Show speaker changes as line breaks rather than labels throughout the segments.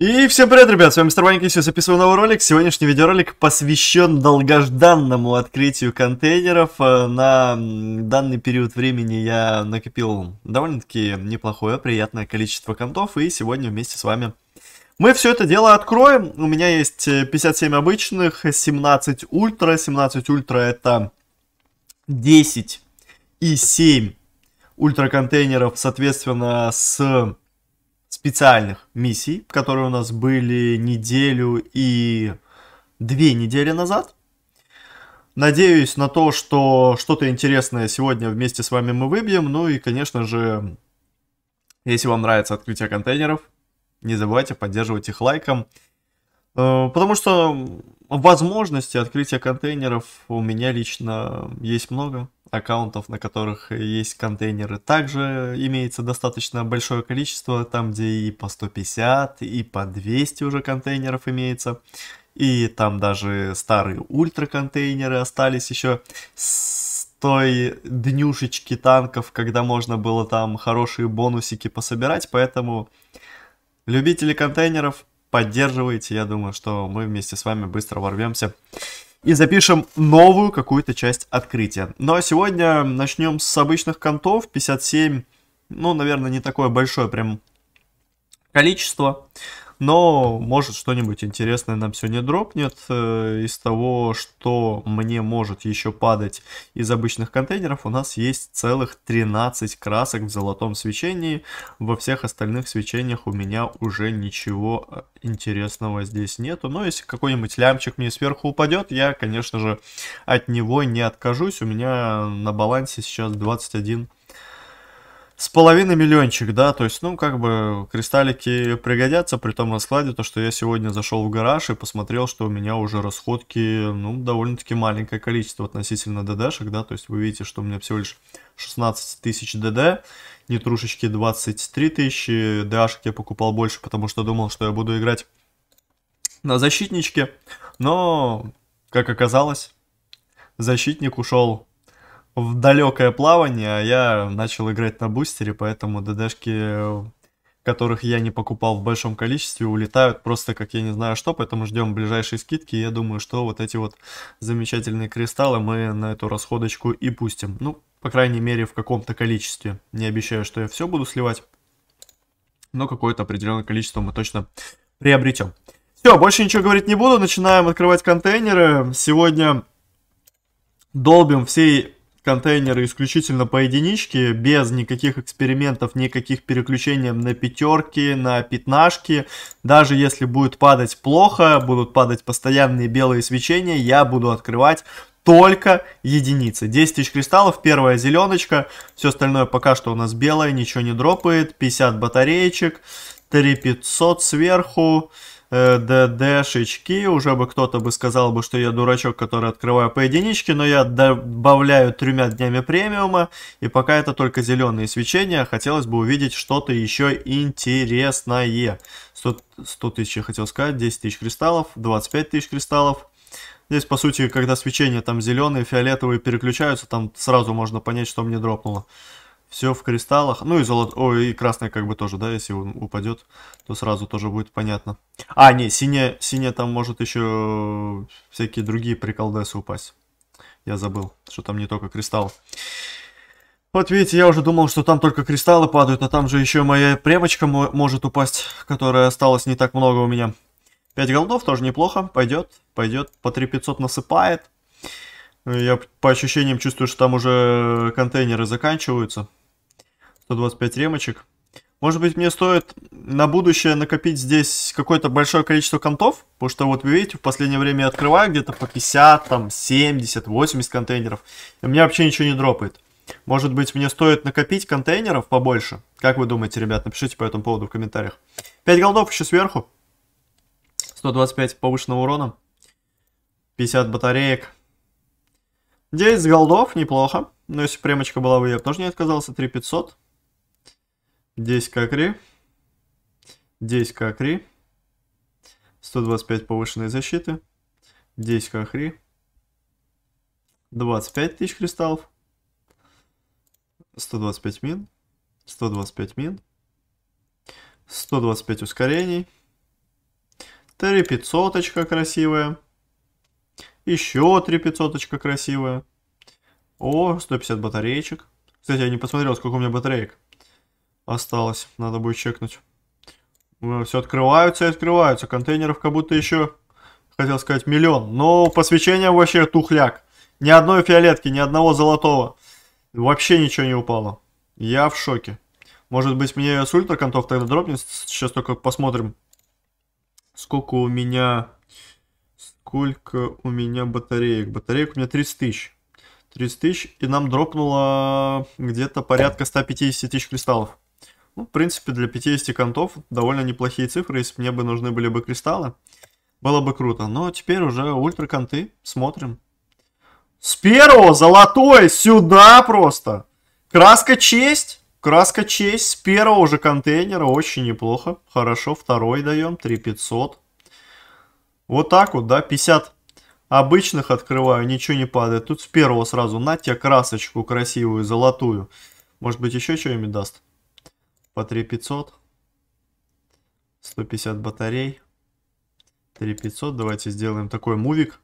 И всем привет, ребят, с вами Мистер и сегодня записываю новый ролик. Сегодняшний видеоролик посвящен долгожданному открытию контейнеров. Э, на данный период времени я накопил довольно-таки неплохое, приятное количество контов, и сегодня вместе с вами мы все это дело откроем. У меня есть 57 э, обычных, 17 ультра, 17 ультра это 10 и 7 ультра контейнеров, соответственно, с специальных миссий, которые у нас были неделю и две недели назад. Надеюсь на то, что что-то интересное сегодня вместе с вами мы выбьем. Ну и, конечно же, если вам нравится открытие контейнеров, не забывайте поддерживать их лайком. Э, потому что возможности открытия контейнеров у меня лично есть много аккаунтов, на которых есть контейнеры, также имеется достаточно большое количество, там где и по 150, и по 200 уже контейнеров имеется. И там даже старые ультра контейнеры остались еще с той днюшечки танков, когда можно было там хорошие бонусики пособирать, поэтому любители контейнеров поддерживайте, я думаю, что мы вместе с вами быстро ворвемся и запишем новую какую-то часть открытия. Ну а сегодня начнем с обычных контов, 57, ну, наверное, не такое большое прям количество. Но, может, что-нибудь интересное нам сегодня дропнет э, из того, что мне может еще падать из обычных контейнеров. У нас есть целых 13 красок в золотом свечении. Во всех остальных свечениях у меня уже ничего э, интересного здесь нету. Но если какой-нибудь лямчик мне сверху упадет, я, конечно же, от него не откажусь. У меня на балансе сейчас 21 с половиной миллиончик, да, то есть, ну, как бы кристаллики пригодятся при том раскладе, то, что я сегодня зашел в гараж и посмотрел, что у меня уже расходки, ну, довольно-таки маленькое количество относительно ДДшек, да, то есть вы видите, что у меня всего лишь 16 тысяч ДД, нетрушечки 23 тысячи, ДАшек я покупал больше, потому что думал, что я буду играть на защитничке, но, как оказалось, защитник ушел в далекое плавание, а я начал играть на бустере, поэтому ДДшки, которых я не покупал в большом количестве, улетают просто как я не знаю что, поэтому ждем ближайшие скидки. Я думаю, что вот эти вот замечательные кристаллы мы на эту расходочку и пустим. Ну, по крайней мере, в каком-то количестве. Не обещаю, что я все буду сливать, но какое-то определенное количество мы точно приобретем. Все, больше ничего говорить не буду, начинаем открывать контейнеры. Сегодня долбим всей контейнеры исключительно по единичке, без никаких экспериментов, никаких переключений на пятерки, на пятнашки. Даже если будет падать плохо, будут падать постоянные белые свечения, я буду открывать только единицы. 10 тысяч кристаллов, первая зеленочка, все остальное пока что у нас белое, ничего не дропает, 50 батареечек, 3500 сверху. Э, ДДшечки, уже бы кто-то бы сказал бы, что я дурачок, который открываю по единичке, но я добавляю тремя днями премиума, и пока это только зеленые свечения, хотелось бы увидеть что-то еще интересное. 100, 100 тысяч я хотел сказать, 10 тысяч кристаллов, 25 тысяч кристаллов. Здесь, по сути, когда свечения там зеленые, фиолетовые переключаются, там сразу можно понять, что мне дропнуло. Все в кристаллах. Ну и золото... Ой, и красное как бы тоже, да, если он упадет, то сразу тоже будет понятно. А, не, синяя, синяя там может еще всякие другие приколдесы упасть. Я забыл, что там не только кристалл. Вот видите, я уже думал, что там только кристаллы падают, а там же еще моя премочка может упасть, которая осталась не так много у меня. 5 голдов тоже неплохо, пойдет, пойдет, по 3500 насыпает. Я по ощущениям чувствую, что там уже контейнеры заканчиваются. 125 ремочек. Может быть, мне стоит на будущее накопить здесь какое-то большое количество контов? Потому что вот вы видите, в последнее время я открываю где-то по 50, там 70, 80 контейнеров. И у меня вообще ничего не дропает. Может быть, мне стоит накопить контейнеров побольше? Как вы думаете, ребят? Напишите по этому поводу в комментариях. 5 голдов еще сверху. 125 повышенного урона. 50 батареек. 9 голдов, неплохо. Но если премочка была бы, e, я бы тоже не отказался. 3500. 10 кокри, 10 кокри, 125 повышенной защиты, 10 кокри, 25 тысяч кристаллов, 125 мин, 125 мин, 125 ускорений, 3 500 красивая, еще 3 500 красивая, о, 150 батареечек. Кстати, я не посмотрел, сколько у меня батареек осталось. Надо будет чекнуть. Ну, Все открываются и открываются. Контейнеров как будто еще, хотел сказать, миллион. Но посвящение вообще тухляк. Ни одной фиолетки, ни одного золотого. Вообще ничего не упало. Я в шоке. Может быть мне с ультра контов тогда дропнет. Сейчас только посмотрим. Сколько у меня... Сколько у меня батареек? Батареек у меня 30 тысяч. 30 тысяч, и нам дропнуло где-то порядка 150 тысяч кристаллов. Ну, в принципе, для 50 контов довольно неплохие цифры, если мне бы нужны были бы кристаллы. Было бы круто. Но теперь уже ультра конты. Смотрим. С первого золотой сюда просто. Краска честь. Краска честь. С первого же контейнера очень неплохо. Хорошо. Второй даем. 3500. Вот так вот, да. 50 обычных открываю. Ничего не падает. Тут с первого сразу. На тебе красочку красивую, золотую. Может быть еще что-нибудь даст по 3500. 150 батарей. 3500. Давайте сделаем такой мувик.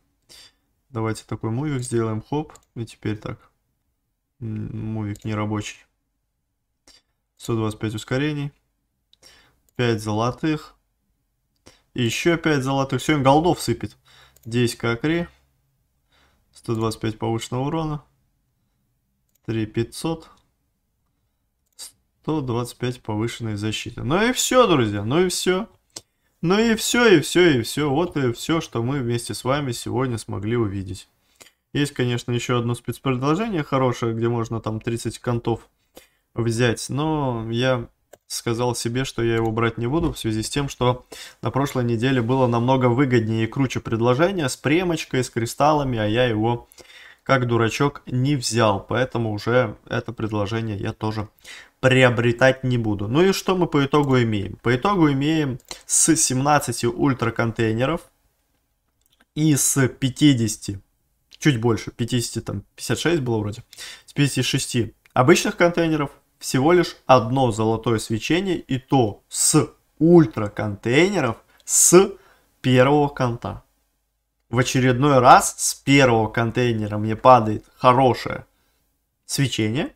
Давайте такой мувик сделаем. Хоп. И теперь так. Мувик не рабочий. 125 ускорений. 5 золотых. И еще 5 золотых. Все, им голдов сыпет. 10 кокри. 125 повышенного урона. 3500. 125 повышенной защиты. Ну и все, друзья, ну и все. Ну и все, и все, и все. Вот и все, что мы вместе с вами сегодня смогли увидеть. Есть, конечно, еще одно спецпредложение хорошее, где можно там 30 контов взять, но я сказал себе, что я его брать не буду в связи с тем, что на прошлой неделе было намного выгоднее и круче предложение с премочкой, с кристаллами, а я его как дурачок не взял, поэтому уже это предложение я тоже приобретать не буду. Ну и что мы по итогу имеем? По итогу имеем с 17 ультра контейнеров и с 50, чуть больше, 50 там 56 было вроде, с 56 обычных контейнеров всего лишь одно золотое свечение и то с ультра контейнеров с первого конта. В очередной раз с первого контейнера мне падает хорошее свечение,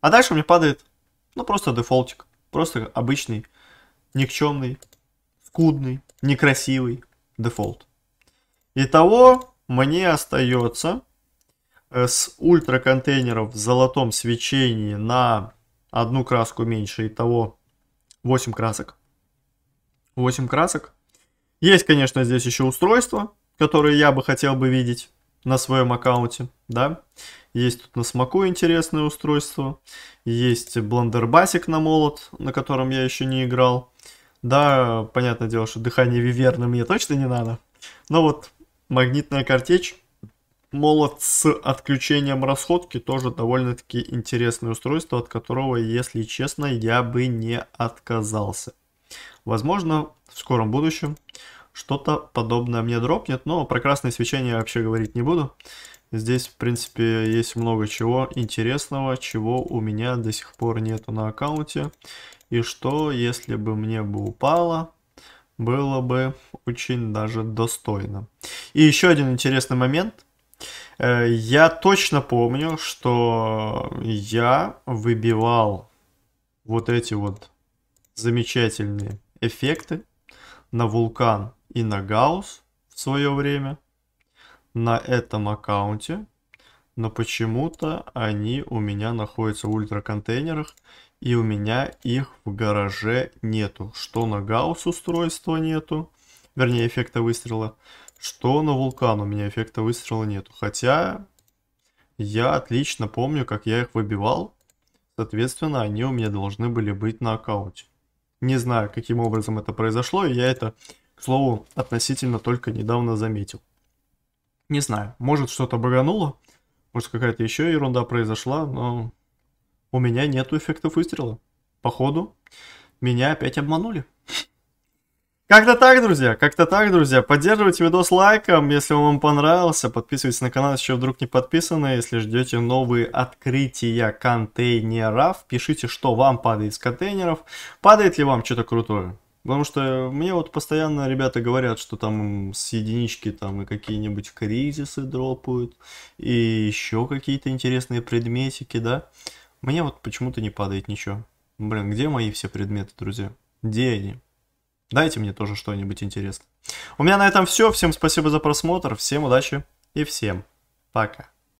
а дальше мне падает ну, просто дефолтик. Просто обычный, никчемный, скудный, некрасивый дефолт. Итого мне остается э, с ультра контейнеров в золотом свечении на одну краску меньше. Итого 8 красок. 8 красок. Есть, конечно, здесь еще устройство которое я бы хотел бы видеть на своем аккаунте, да. Есть тут на смоку интересное устройство, есть Blender Basic на молот, на котором я еще не играл. Да, понятное дело, что дыхание виверны мне точно не надо. Но вот магнитная картечь, молот с отключением расходки, тоже довольно-таки интересное устройство, от которого, если честно, я бы не отказался. Возможно, в скором будущем что-то подобное мне дропнет, но про красное свечение я вообще говорить не буду. Здесь, в принципе, есть много чего интересного, чего у меня до сих пор нету на аккаунте. И что, если бы мне бы упало, было бы очень даже достойно. И еще один интересный момент. Э, я точно помню, что я выбивал вот эти вот замечательные эффекты на вулкан и на Гаус в свое время на этом аккаунте, но почему-то они у меня находятся в ультраконтейнерах, и у меня их в гараже нету. Что на Гаус устройства нету, вернее эффекта выстрела, что на Вулкан у меня эффекта выстрела нету. Хотя я отлично помню, как я их выбивал, соответственно они у меня должны были быть на аккаунте. Не знаю, каким образом это произошло, и я это к слову, относительно только недавно заметил. Не знаю, может что-то багануло, может какая-то еще ерунда произошла, но у меня нету эффектов выстрела. Походу, меня опять обманули. Как-то так, друзья, как-то так, друзья. Поддерживайте видос лайком, если он вам понравился. Подписывайтесь на канал, еще вдруг не подписаны. Если ждете новые открытия контейнеров, пишите, что вам падает из контейнеров. Падает ли вам что-то крутое. Потому что мне вот постоянно ребята говорят, что там с единички там и какие-нибудь кризисы дропают, и еще какие-то интересные предметики, да. Мне вот почему-то не падает ничего. Блин, где мои все предметы, друзья? Где они? Дайте мне тоже что-нибудь интересное. У меня на этом все. Всем спасибо за просмотр, всем удачи и всем пока.